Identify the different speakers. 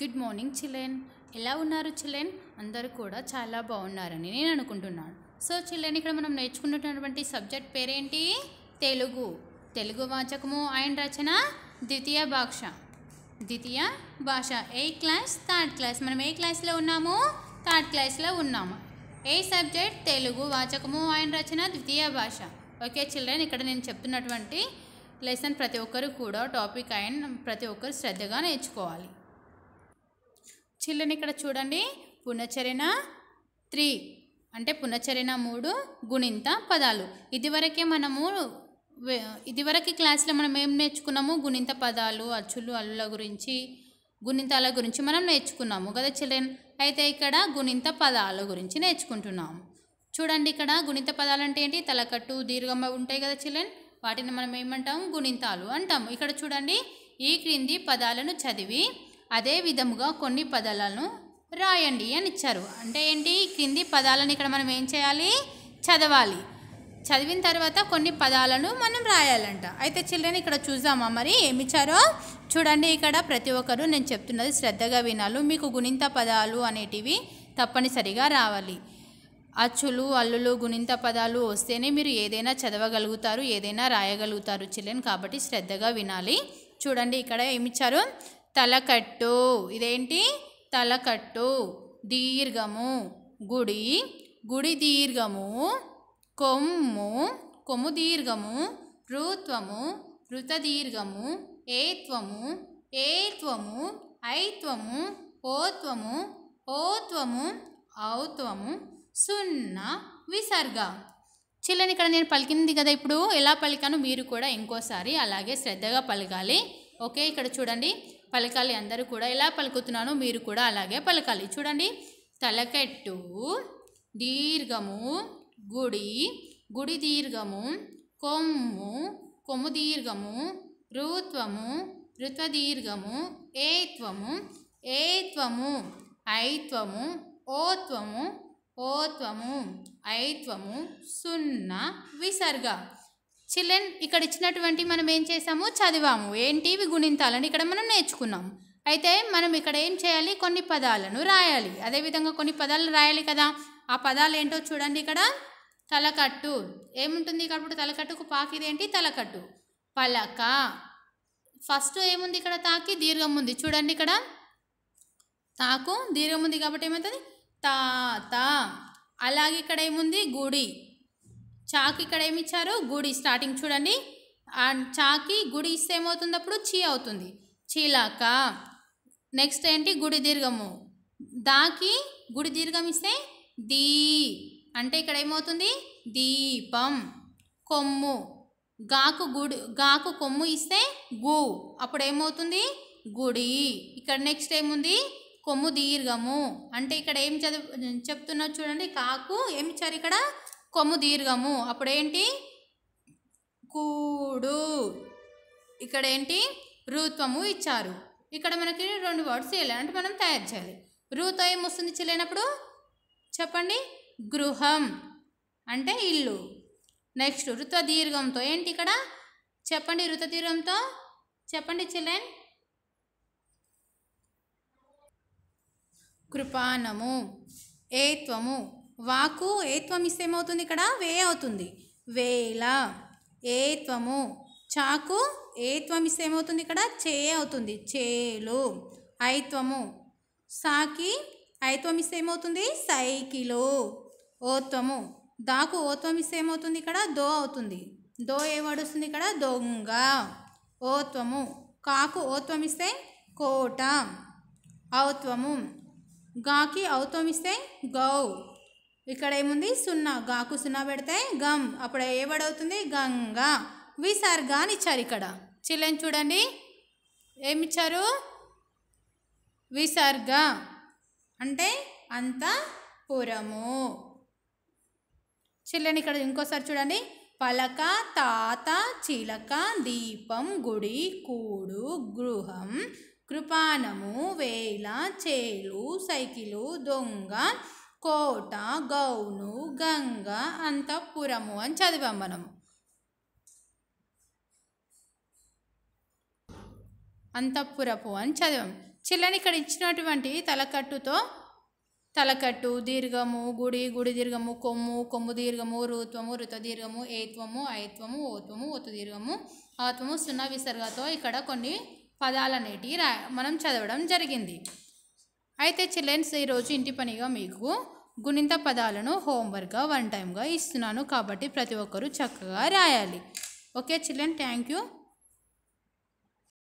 Speaker 1: good morning చిలెన్ ఎలా ఉన్నారు చిలెన్ అందరూ కూడా చాలా బాగున్నారని నేను అనుకుంటున్నాను సో చిలెన్ ఇక్కడ మనం నేర్చుకున్నటువంటి సబ్జెక్ట్ పేరేంటి తెలుగు తెలుగు వాచకము ఆయన రచన ద్వితీయ భాష ద్వితీయ భాష ఏ క్లాస్ థర్డ్ క్లాస్ మనం ఏ క్లాస్లో ఉన్నాము థర్డ్ క్లాస్లో ఉన్నాము ఏ సబ్జెక్ట్ తెలుగు వాచకము ఆయన రచన ద్వితీయ భాష ఓకే చిల్డ్రన్ ఇక్కడ నేను చెప్తున్నటువంటి లెసన్ ప్రతి ఒక్కరు కూడా టాపిక్ అయిన ప్రతి ఒక్కరు శ్రద్ధగా నేర్చుకోవాలి చిల్లని ఇక్కడ చూడండి పునచరణ త్రీ అంటే పునచరణ మూడు గుణింత పదాలు ఇదివరకే మనము ఇదివరకు క్లాస్లో మనం ఏం నేర్చుకున్నాము గుణింత పదాలు అచ్చులు అల్లుల గురించి గుణింతాల గురించి మనం నేర్చుకున్నాము కదా చిల్డ్రన్ అయితే ఇక్కడ గుణింత పదాల గురించి నేర్చుకుంటున్నాము చూడండి ఇక్కడ గుణింత పదాలు అంటే ఏంటి తలకట్టు దీర్ఘంగా ఉంటాయి కదా చిల్డ్రన్ వాటిని మనం ఏమంటాము గుణింతాలు అంటాము ఇక్కడ చూడండి ఈ క్రింది పదాలను చదివి అదే విధముగా కొన్ని పదాలను రాయండి అని ఇచ్చారు అంటే ఏంటి క్రింది పదాలను ఇక్కడ మనం ఏం చేయాలి చదవాలి చదివిన తర్వాత కొన్ని పదాలను మనం రాయాలంట అయితే చిల్డ్రన్ ఇక్కడ చూద్దామా మరి ఏమి ఇచ్చారో చూడండి ఇక్కడ ప్రతి ఒక్కరూ నేను చెప్తున్నది శ్రద్ధగా వినాలి మీకు గుణింత పదాలు అనేటివి తప్పనిసరిగా రావాలి అచ్చులు అల్లులు గుణింత పదాలు వస్తేనే మీరు ఏదైనా చదవగలుగుతారు ఏదైనా రాయగలుగుతారు చిల్డ్రన్ కాబట్టి శ్రద్ధగా వినాలి చూడండి ఇక్కడ ఏమిచ్చారు తలకట్టు ఇదేంటి తలకట్టు దీర్ఘము గుడి గుడి దీర్ఘము కొమ్ము కొమ్ము దీర్ఘము ఋత్వము ఋతదీర్ఘము ఏత్వము ఏత్వము ఐత్వము ఓత్వము ఓత్వము ఔత్వము సున్నా విసర్గ చిల్లని ఇక్కడ నేను పలికింది కదా ఇప్పుడు ఎలా పలికాను మీరు కూడా ఇంకోసారి అలాగే శ్రద్ధగా పలకాలి ఓకే ఇక్కడ చూడండి పలకాలి అందరూ కూడా ఎలా పలుకుతున్నాను మీరు కూడా అలాగే పలకాలి చూడండి తలకెట్టు దీర్ఘము గుడి గుడి దీర్ఘము కొమ్ము కొమ్ము దీర్ఘము ఋత్వము దీర్ఘము ఏత్వము ఏత్వము ఐత్వము ఓత్వము ఓత్వము ఐత్వము సున్నా విసర్గ చిల్డ్రన్ ఇక్కడ ఇచ్చినటువంటి మనం ఏం చేసాము చదివాము ఏంటి ఇవి గుణింతాలని ఇక్కడ మనం నేర్చుకున్నాము అయితే మనం ఇక్కడ ఏం చేయాలి కొన్ని పదాలను రాయాలి అదేవిధంగా కొన్ని పదాలు రాయాలి కదా ఆ పదాలు ఏంటో చూడండి ఇక్కడ తలకట్టు ఏముంటుంది కాబట్టి తలకట్టుకు పాకిదేంటి తలకట్టు పలక ఫస్ట్ ఏముంది ఇక్కడ తాకి దీర్ఘం ఉంది చూడండి ఇక్కడ తాకు దీర్ఘం ఉంది కాబట్టి ఏమవుతుంది తాత అలాగే ఇక్కడ ఏముంది గుడి చాక్ ఇక్కడ ఏమి ఇచ్చారు గుడి స్టార్టింగ్ చూడండి అండ్ చాకి గుడి ఇస్తే ఏమవుతుంది అప్పుడు చీ అవుతుంది చీలాక నెక్స్ట్ ఏంటి గుడి దీర్ఘము దాకి గుడి దీర్ఘం ఇస్తే దీ అంటే ఇక్కడ ఏమవుతుంది దీపం కొమ్ము గాకు గుడి గాకు కొమ్ము ఇస్తే గు అప్పుడు ఏమవుతుంది గుడి ఇక్కడ నెక్స్ట్ ఏముంది కొమ్ము దీర్ఘము అంటే ఇక్కడ ఏం చదువు చెప్తున్నా చూడండి కాకు ఏమి ఇచ్చారు ఇక్కడ కొమ్ము దీర్ఘము అప్పుడేంటి కూడు ఇక్కడ ఏంటి రుత్వము ఇచ్చారు ఇక్కడ మనకి రెండు వర్డ్స్ చేయలేదు అంటే మనం తయారు చేయాలి ఏం వస్తుంది చేయలేనప్పుడు చెప్పండి గృహం అంటే ఇల్లు నెక్స్ట్ ఋత దీర్ఘంతో ఏంటి ఇక్కడ చెప్పండి ఋత దీర్ఘంతో చెప్పండి చిల్డ్రన్ కృపానము ఏత్వము వాకు ఏత్వం ఇస్తే ఏమవుతుంది ఇక్కడ వే అవుతుంది వేల ఏత్వము చాకు ఏత్వం ఇస్తే ఏమవుతుంది ఇక్కడ చే అవుతుంది చేలు ఐత్వము సాకి ఐత్వం ఇస్తే ఏమవుతుంది సైకిలు ఓత్వము దాకు ఓత్వం ఇస్తే ఏమవుతుంది ఇక్కడ దో అవుతుంది దో ఏ వస్తుంది ఇక్కడ దొంగ ఓత్వము కాకు ఓత్వం ఇస్తే కోట ఔత్వము గాకి ఔత్వం ఇస్తే గౌ ఇక్కడ ఏముంది సున్నా గాకు సున్నా పెడితే గమ్ అప్పుడు ఏ అవుతుంది గంగా విసర్గాని ఇచ్చారు ఇక్కడ చిల్లని చూడండి ఏమిచ్చారు విసర్గ అంటే పురము చిల్లని ఇక్కడ ఇంకోసారి చూడండి పలక తాత చిలక దీపం గుడి కూడు గృహం కృపాణము వేల చేలు సైకిలు దొంగ కోట గౌను గంగ అంతఃపురము అని చదివాం మనము అంతఃపురపు అని చదివాం చిల్లని ఇక్కడ ఇచ్చినటువంటి తలకట్టుతో తలకట్టు దీర్ఘము గుడి గుడి దీర్ఘము కొమ్ము కొమ్ము దీర్ఘము ఋత్వము ఋతదీర్ఘము ఏత్వము ఐత్వము ఓత్వము ఓతు దీర్ఘము ఆత్వము సున్నా విసర్గతో ఇక్కడ కొన్ని పదాలనేటివి రా మనం చదవడం జరిగింది అయితే చిల్డ్రన్స్ ఈరోజు ఇంటి పనిగా మీకు గుణింత పదాలను హోంవర్క్గా వన్ టైమ్గా ఇస్తున్నాను కాబట్టి ప్రతి ఒక్కరూ చక్కగా రాయాలి ఓకే చిల్డ్రన్ థ్యాంక్ యూ